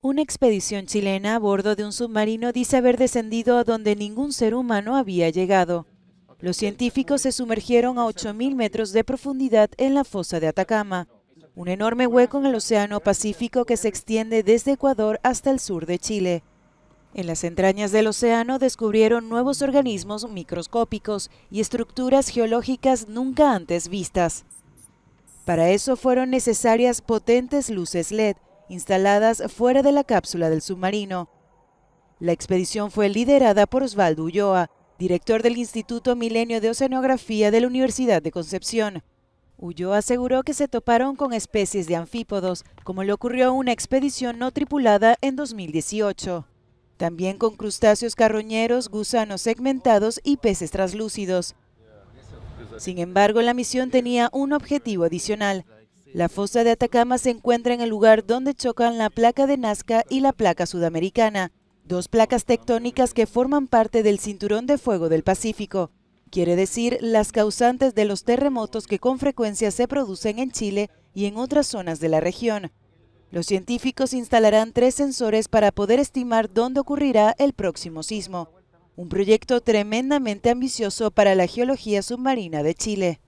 Una expedición chilena a bordo de un submarino dice haber descendido a donde ningún ser humano había llegado. Los científicos se sumergieron a 8.000 metros de profundidad en la fosa de Atacama, un enorme hueco en el Océano Pacífico que se extiende desde Ecuador hasta el sur de Chile. En las entrañas del océano descubrieron nuevos organismos microscópicos y estructuras geológicas nunca antes vistas. Para eso fueron necesarias potentes luces LED, instaladas fuera de la cápsula del submarino. La expedición fue liderada por Osvaldo Ulloa, director del Instituto Milenio de Oceanografía de la Universidad de Concepción. Ulloa aseguró que se toparon con especies de anfípodos, como le ocurrió a una expedición no tripulada en 2018. También con crustáceos carroñeros, gusanos segmentados y peces translúcidos. Sin embargo, la misión tenía un objetivo adicional, la fosa de Atacama se encuentra en el lugar donde chocan la placa de Nazca y la placa sudamericana, dos placas tectónicas que forman parte del cinturón de fuego del Pacífico, quiere decir las causantes de los terremotos que con frecuencia se producen en Chile y en otras zonas de la región. Los científicos instalarán tres sensores para poder estimar dónde ocurrirá el próximo sismo, un proyecto tremendamente ambicioso para la geología submarina de Chile.